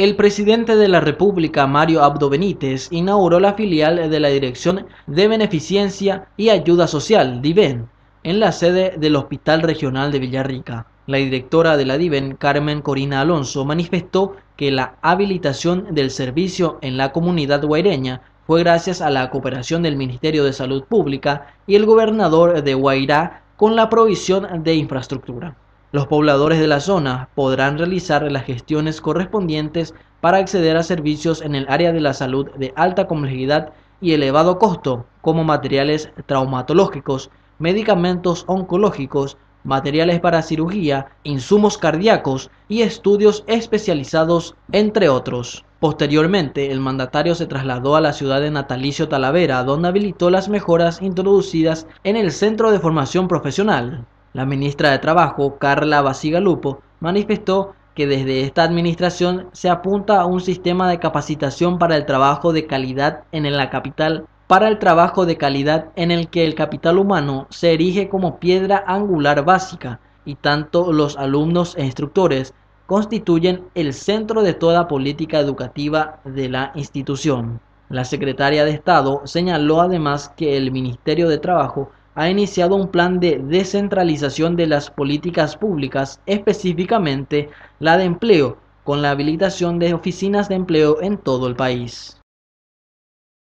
El presidente de la República, Mario Abdo Benítez, inauguró la filial de la Dirección de Beneficencia y Ayuda Social, DIVEN, en la sede del Hospital Regional de Villarrica. La directora de la DIVEN, Carmen Corina Alonso, manifestó que la habilitación del servicio en la comunidad guaireña fue gracias a la cooperación del Ministerio de Salud Pública y el gobernador de Guairá con la provisión de infraestructura. Los pobladores de la zona podrán realizar las gestiones correspondientes para acceder a servicios en el área de la salud de alta complejidad y elevado costo, como materiales traumatológicos, medicamentos oncológicos, materiales para cirugía, insumos cardíacos y estudios especializados, entre otros. Posteriormente, el mandatario se trasladó a la ciudad de Natalicio Talavera, donde habilitó las mejoras introducidas en el Centro de Formación Profesional. La ministra de Trabajo, Carla Basigalupo, manifestó que desde esta administración se apunta a un sistema de capacitación para el trabajo de calidad en la capital, para el trabajo de calidad en el que el capital humano se erige como piedra angular básica y tanto los alumnos e instructores constituyen el centro de toda política educativa de la institución. La secretaria de Estado señaló además que el Ministerio de Trabajo ha iniciado un plan de descentralización de las políticas públicas, específicamente la de empleo, con la habilitación de oficinas de empleo en todo el país.